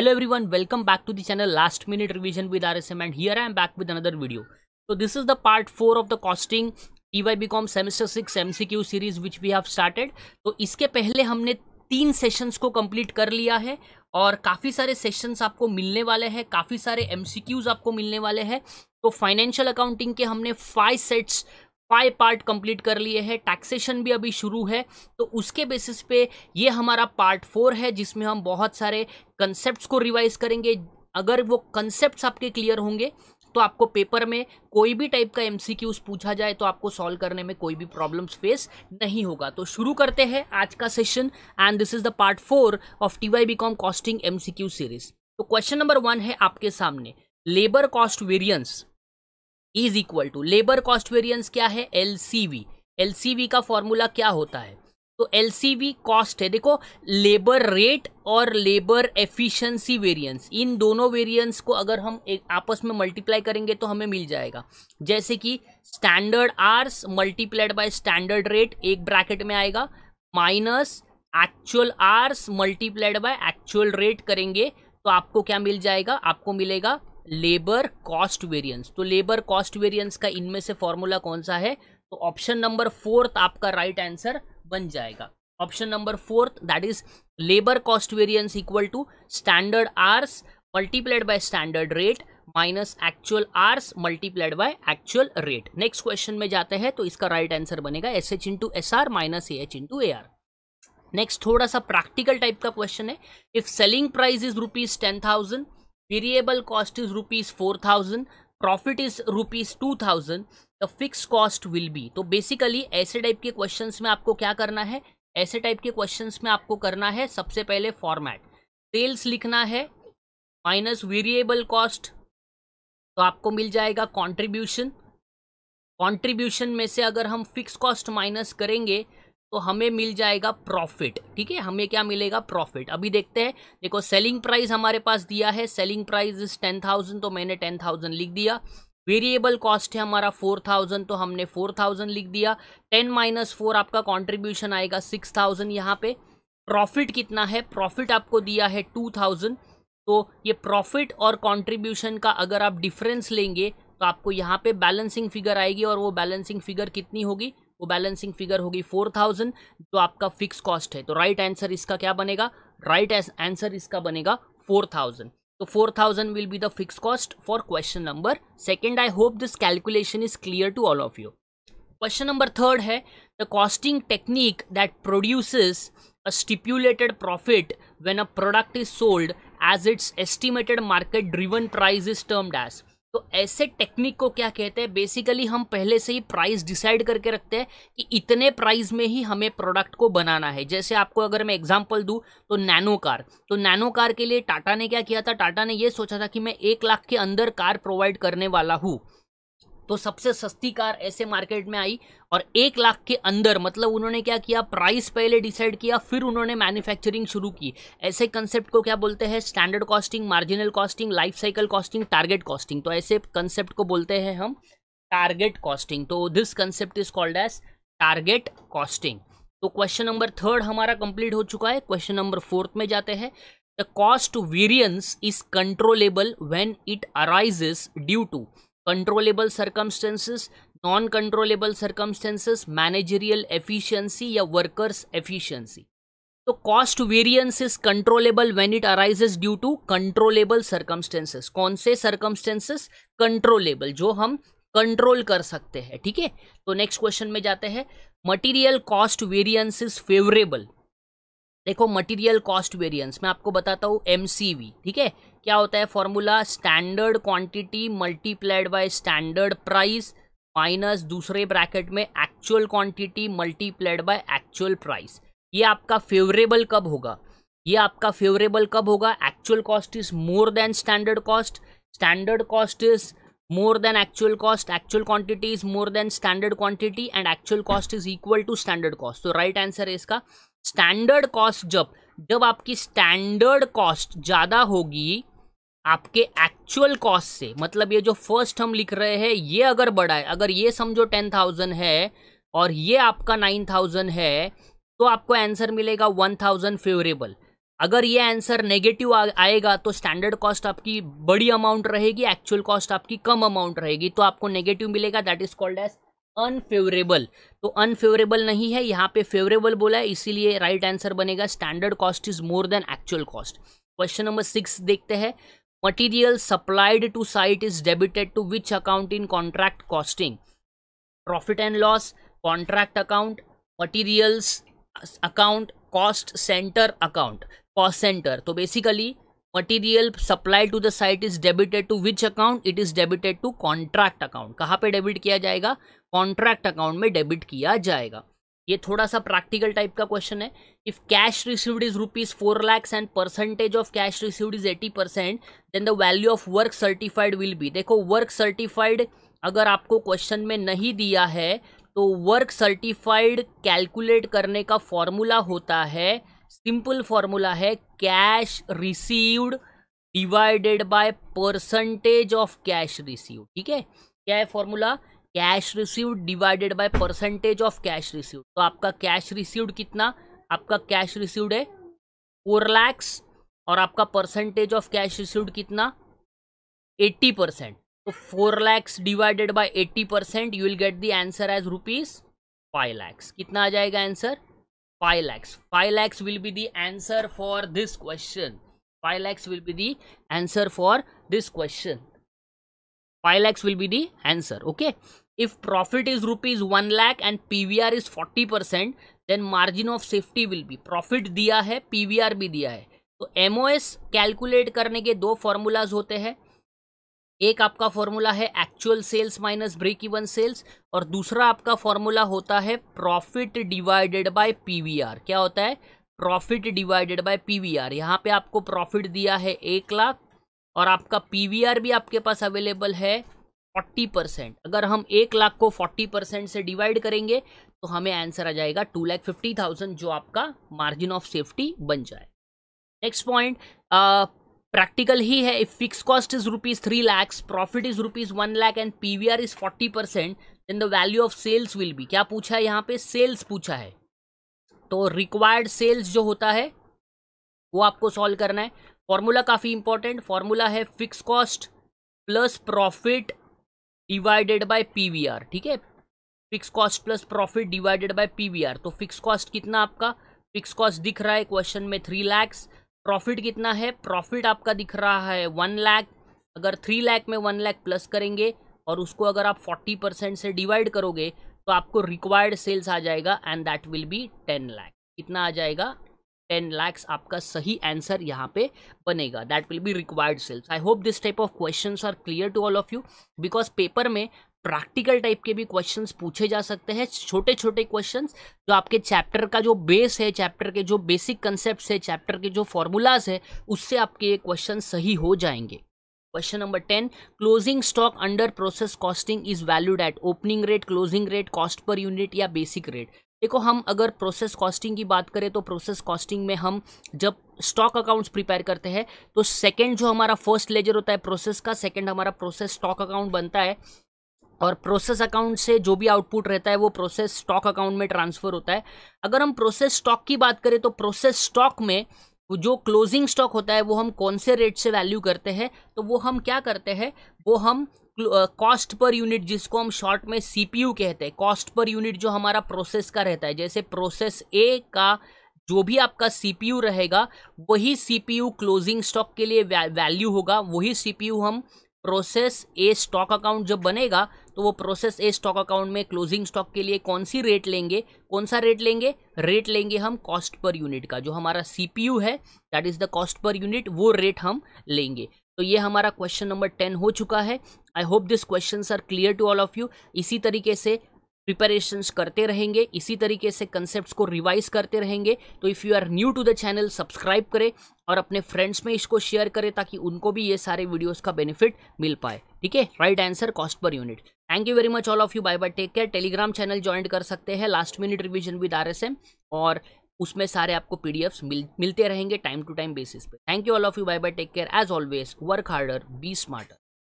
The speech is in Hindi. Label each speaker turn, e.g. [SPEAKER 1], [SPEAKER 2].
[SPEAKER 1] hello everyone welcome back to the last minute revision with RSM and here I am back with another video so this is the part four of the costing TY BCom semester six MCQ series which we have started तो इसके पहले हमने तीन सेशंस को कंप्लीट कर लिया है और काफ़ी सारे सेशंस आपको मिलने वाले हैं काफ़ी सारे एम सी क्यूज आपको मिलने वाले हैं तो फाइनेंशियल अकाउंटिंग के हमने five sets five part complete कर लिए हैं टैक्सेशन भी अभी शुरू है तो उसके बेसिस पे ये हमारा पार्ट फोर है जिसमें हम बहुत सारे कंसेप्ट को रिवाइज करेंगे अगर वो कंसेप्ट आपके क्लियर होंगे तो आपको पेपर में कोई भी टाइप का एमसीक्यूज पूछा जाए तो आपको सॉल्व करने में कोई भी प्रॉब्लम्स फेस नहीं होगा तो शुरू करते हैं आज का session and this is the part four of T Y B com costing MCQ series तो क्वेश्चन नंबर वन है आपके सामने labour cost variance is equal to labour cost variance क्या है L C V L C V का फॉर्मूला क्या होता है तो एल सी वी कॉस्ट है देखो लेबर रेट और लेबर एफिशिएंसी वेरिएंस इन दोनों वेरिएंस को अगर हम एक आपस में मल्टीप्लाई करेंगे तो हमें मिल जाएगा जैसे कि standard hours multiplied by standard rate एक ब्रैकेट में आएगा minus actual hours multiplied by actual rate करेंगे तो आपको क्या मिल जाएगा आपको मिलेगा लेबर कॉस्ट वेरियंस तो लेबर कॉस्ट वेरियंस का इनमें से फॉर्मूला कौन सा है तो ऑप्शन नंबर फोर्थ आपका राइट right आंसर बन जाएगा option number fourth that is labour cost variance equal to standard hours multiplied by standard rate minus actual hours multiplied by actual rate next question में जाते हैं तो इसका राइट right आंसर बनेगा S H into S R minus A H into A R next थोड़ा सा प्रैक्टिकल टाइप का क्वेश्चन है if selling price is rupees ten thousand variable cost is rupees 4000 profit is rupees two thousand the fix cost will be तो बेसिकली ऐसे टाइप के क्वेश्चंस में आपको क्या करना है ऐसे टाइप के क्वेश्चन में आपको करना है सबसे पहले फॉर्मैट सेल्स लिखना है माइनस वेरिएबल कॉस्ट तो आपको मिल जाएगा कॉन्ट्रीब्यूशन कॉन्ट्रीब्यूशन में से अगर हम फिक्स कॉस्ट माइनस करेंगे तो हमें मिल जाएगा प्रॉफिट ठीक है हमें क्या मिलेगा प्रॉफिट अभी देखते हैं देखो सेलिंग प्राइस हमारे पास दिया है selling price is ten thousand तो मैंने टेन थाउजेंड लिख दिया वेरिएबल कॉस्ट है हमारा फोर थाउजेंड तो हमने फोर थाउजेंड लिख दिया टेन माइनस फोर आपका कॉन्ट्रीब्यूशन आएगा सिक्स थाउजेंड यहाँ पे प्रॉफिट कितना है प्रॉफिट आपको दिया है टू थाउजेंड तो ये प्रॉफिट और कॉन्ट्रीब्यूशन का अगर आप डिफरेंस लेंगे तो आपको यहाँ पे बैलेंसिंग फिगर आएगी और वो बैलेंसिंग फिगर कितनी होगी वो बैलेंसिंग फिगर होगी फोर थाउजेंड जो आपका फिक्स कॉस्ट है तो राइट right आंसर इसका क्या बनेगा राइट right आंसर इसका बनेगा फोर थाउजेंड तो four thousand will be the fix cost for question number second I hope this calculation is clear to all of you question number third है the costing technique that produces a stipulated profit when a product is sold as its estimated market driven price is termed as तो ऐसे टेक्निक को क्या कहते हैं बेसिकली हम पहले से ही प्राइस डिसाइड करके रखते हैं कि इतने प्राइस में ही हमें प्रोडक्ट को बनाना है जैसे आपको अगर मैं एग्जांपल दूं तो नैनो कार तो नैनो कार के लिए टाटा ने क्या किया था टाटा ने ये सोचा था कि मैं एक लाख के अंदर कार प्रोवाइड करने वाला हूँ तो सबसे सस्ती कार ऐसे मार्केट में आई और एक लाख के अंदर मतलब उन्होंने क्या किया प्राइस पहले डिसाइड किया फिर उन्होंने मैन्युफैक्चरिंग शुरू की ऐसे कंसेप्ट को क्या बोलते हैं standard costing marginal costing life cycle costing target costing तो ऐसे कंसेप्ट को बोलते हैं हम टारगेट कॉस्टिंग तो this concept is called as target costing तो क्वेश्चन नंबर थर्ड हमारा कंप्लीट हो चुका है क्वेश्चन नंबर फोर्थ में जाते हैं the cost variance is controllable when it arises due to controllable circumstances non controllable circumstances managerial efficiency या वर्कर्स एफिशिएंसी तो cost variance is controllable when it arises due to controllable circumstances कौन से सर्कमस्टेंसेस कंट्रोलेबल जो हम कंट्रोल कर सकते हैं ठीक है तो नेक्स्ट क्वेश्चन में जाते हैं material cost variance is favourable देखो मटेरियल कॉस्ट वेरिएंस मैं आपको बताता हूँ एम ठीक है क्या होता है formula standard quantity multiplied by standard price minus दूसरे ब्रैकेट में actual quantity multiplied by actual price ये आपका फेवरेबल कब होगा ये आपका फेवरेबल कब होगा actual cost is more than standard cost standard cost is more than actual cost actual quantity is more than standard quantity and actual cost is equal to standard cost तो राइट आंसर है इसका स्टैंडर्ड कॉस्ट जब जब आपकी स्टैंडर्ड कॉस्ट ज़्यादा होगी आपके एक्चुअल कॉस्ट से मतलब ये जो फर्स्ट हम लिख रहे हैं ये अगर बढ़ा है अगर ये समझो टेन थाउजेंड है और ये आपका नाइन थाउजेंड है तो आपको आंसर मिलेगा वन थाउजेंड फेवरेबल अगर ये आंसर नेगेटिव आएगा तो स्टैंडर्ड कॉस्ट आपकी बड़ी अमाउंट रहेगी एक्चुअल कॉस्ट आपकी कम अमाउंट रहेगी तो आपको नेगेटिव मिलेगा that is called as unfavourable तो अनफेवरेबल नहीं है यहाँ पे फेवरेबल बोला है इसीलिए राइट आंसर बनेगा standard cost is more than actual cost question number six देखते हैं material supplied to site is debited to which account in contract costing profit and loss contract account materials account cost centre account cost centre तो basically material supply to the site is debited to which account it is debited to contract account कहाँ पे डेबिट किया जाएगा कॉन्ट्रैक्ट अकाउंट में डेबिट किया जाएगा ये थोड़ा सा प्रैक्टिकल टाइप का क्वेश्चन है if cash received is rupees four lakhs and percentage of cash received is eighty percent then the value of work certified will be देखो वर्क सर्टिफाइड अगर आपको क्वेश्चन में नहीं दिया है तो वर्क सर्टिफाइड कैलकुलेट करने का फॉर्मूला होता है सिंपल फॉर्मूला है cash received divided by percentage of cash receive ठीक है क्या है formula cash receive divided by percentage of cash receive तो आपका कैश रिसीव्ड कितना आपका कैश रिसीव्ड है फोर लैक्स और आपका परसेंटेज ऑफ कैश रिसीव्ड कितना एट्टी परसेंट तो four lakhs divided by eighty percent you will get the answer as rupees five lakhs कितना आ जाएगा answer 5 lakhs 5 lakhs will be the answer for this question 5 lakhs will be the answer for this question 5 lakhs will be the answer okay if profit is rupees 1 lakh and pvr is 40 then margin of safety will be profit दिया है पीवीआर भी दिया है तो एमओएस कैलकुलेट करने के दो फॉर्मूलाज होते हैं एक आपका फॉर्मूला है actual sales minus break even sales और दूसरा आपका फॉर्मूला होता है प्रॉफिट डिवाइडेड बाय पीवीआर क्या होता है प्रॉफिट डिवाइडेड बाय पीवीआर यहाँ पे आपको प्रॉफिट दिया है एक लाख और आपका पीवीआर भी आपके पास अवेलेबल है फोर्टी परसेंट अगर हम एक लाख को फोर्टी परसेंट से डिवाइड करेंगे तो हमें आंसर आ जाएगा टू लैख फिफ्टी थाउजेंड जो आपका मार्जिन ऑफ सेफ्टी बन जाए नेक्स्ट पॉइंट प्रैक्टिकल ही है if fix cost is rupees three lakhs profit is rupees one lakh and P V R is forty percent then the value of sales will be क्या पूछा है यहाँ पे सेल्स पूछा है तो रिक्वायर्ड सेल्स जो होता है वो आपको सॉल्व करना है फॉर्मूला काफ़ी इंपॉर्टेंट फॉर्मूला है fix cost plus profit divided by PVR ठीक है fix cost plus profit divided by PVR तो फिक्स कॉस्ट कितना आपका फिक्स कॉस्ट दिख रहा है क्वेश्चन में थ्री लैक्स प्रॉफिट कितना है प्रॉफिट आपका दिख रहा है वन लाख अगर थ्री लाख में वन लाख प्लस करेंगे और उसको अगर आप फोर्टी परसेंट से डिवाइड करोगे तो आपको रिक्वायर्ड सेल्स आ जाएगा and that will be ten lakh कितना आ जाएगा टेन लैक्स आपका सही आंसर यहाँ पे बनेगा that will be required sales I hope this type of question are clear to all of you because paper में प्रैक्टिकल टाइप के भी क्वेश्चंस पूछे जा सकते हैं छोटे छोटे क्वेश्चंस जो आपके चैप्टर का जो बेस है चैप्टर के जो बेसिक कंसेप्ट है चैप्टर के जो फॉर्मूलाज है उससे आपके ये क्वेश्चन सही हो जाएंगे question number ten closing stock under process costing is valued at opening rate closing rate cost per unit या बेसिक रेट देखो हम अगर प्रोसेस कॉस्टिंग की बात करें तो प्रोसेस कॉस्टिंग में हम जब स्टॉक अकाउंट्स प्रिपेयर करते हैं तो सेकंड जो हमारा फर्स्ट लेजर होता है प्रोसेस का सेकंड हमारा प्रोसेस स्टॉक अकाउंट बनता है और प्रोसेस अकाउंट से जो भी आउटपुट रहता है वो प्रोसेस स्टॉक अकाउंट में ट्रांसफर होता है अगर हम प्रोसेस स्टॉक की बात करें तो प्रोसेस स्टॉक में जो क्लोजिंग स्टॉक होता है वो हम कौन से रेट से वैल्यू करते हैं तो वो हम क्या करते हैं वो हम कॉस्ट पर यूनिट जिसको हम शॉर्ट में सीपीयू कहते हैं कॉस्ट पर यूनिट जो हमारा प्रोसेस का रहता है जैसे प्रोसेस ए का जो भी आपका सीपीयू रहेगा वही सीपीयू क्लोजिंग स्टॉक के लिए वैल्यू होगा वही सीपीयू हम प्रोसेस ए स्टॉक अकाउंट जब बनेगा तो वो प्रोसेस ए स्टॉक अकाउंट में क्लोजिंग स्टॉक के लिए कौन सी रेट लेंगे कौन सा रेट लेंगे रेट लेंगे हम कॉस्ट पर यूनिट का जो हमारा सीपीयू है that is the cost per unit वो रेट हम लेंगे तो ये हमारा क्वेश्चन नंबर टेन हो चुका है I hope this question are clear to all of you इसी तरीके से प्रिपरेशंस करते रहेंगे इसी तरीके से कंसेप्ट को रिवाइज करते रहेंगे तो if you are new to the channel subscribe करें और अपने फ्रेंड्स में इसको शेयर करें ताकि उनको भी ये सारे वीडियोस का बेनिफिट मिल पाए ठीक है right answer cost per unit thank you very much all of you bye bye take care Telegram channel join कर सकते हैं last minute revision with R और उसमें सारे आपको पी मिल मिलते रहेंगे टाइम टू टाइम बेसिस पे thank you all of you bye bye take care as always work harder be smarter